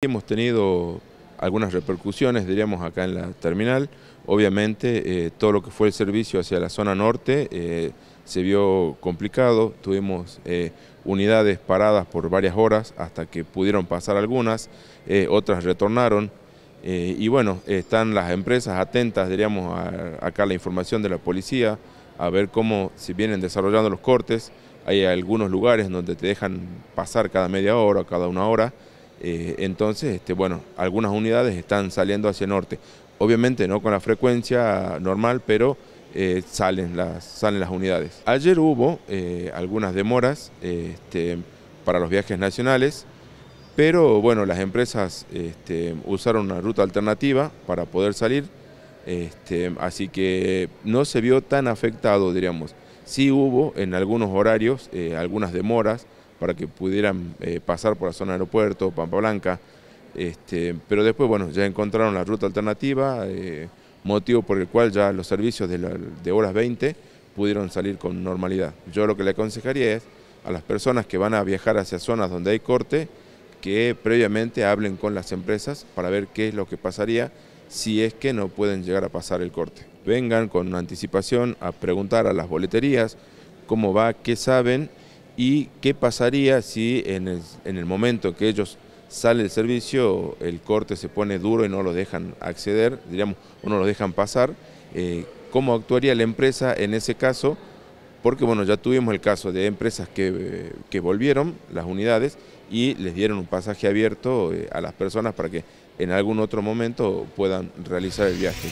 Hemos tenido algunas repercusiones, diríamos, acá en la terminal. Obviamente, eh, todo lo que fue el servicio hacia la zona norte eh, se vio complicado. Tuvimos eh, unidades paradas por varias horas hasta que pudieron pasar algunas, otras retornaron. y bueno, están las empresas atentas, diríamos, a, acá la información de la policía, a ver cómo se vienen desarrollando los cortes. Hay algunos lugares donde te dejan pasar cada media hora cada una hora. Eh, entonces, este, bueno, algunas unidades están saliendo hacia el norte. Obviamente no con la frecuencia normal, pero eh, salen, las, salen las unidades. Ayer hubo eh, algunas demoras este, para los viajes nacionales, pero bueno, las empresas este, usaron una ruta alternativa para poder salir, este, así que no se vio tan afectado, diríamos. Sí hubo en algunos horarios algunas demoras, para que pudieran eh, pasar por la zona aeropuerto, Pampa Blanca. Este, pero después, bueno, ya encontraron la ruta alternativa, eh, motivo por el cual ya los servicios de, la, de, horas 20 pudieron salir con normalidad. Yo lo que le aconsejaría es a las personas que van a viajar hacia zonas donde hay corte, que previamente hablen con las empresas para ver qué es lo que pasaría si es que no pueden llegar a pasar el corte. Vengan con anticipación a preguntar a las boleterías cómo va, qué saben y qué pasaría si en el, momento que ellos sale el servicio, el corte se pone duro y no los dejan acceder, diríamos, o no los dejan pasar, eh, ¿cómo actuaría la empresa en ese caso? Porque bueno, ya tuvimos el caso de empresas que, volvieron las unidades y les dieron un pasaje abierto eh, a las personas para que en algún otro momento puedan realizar el viaje.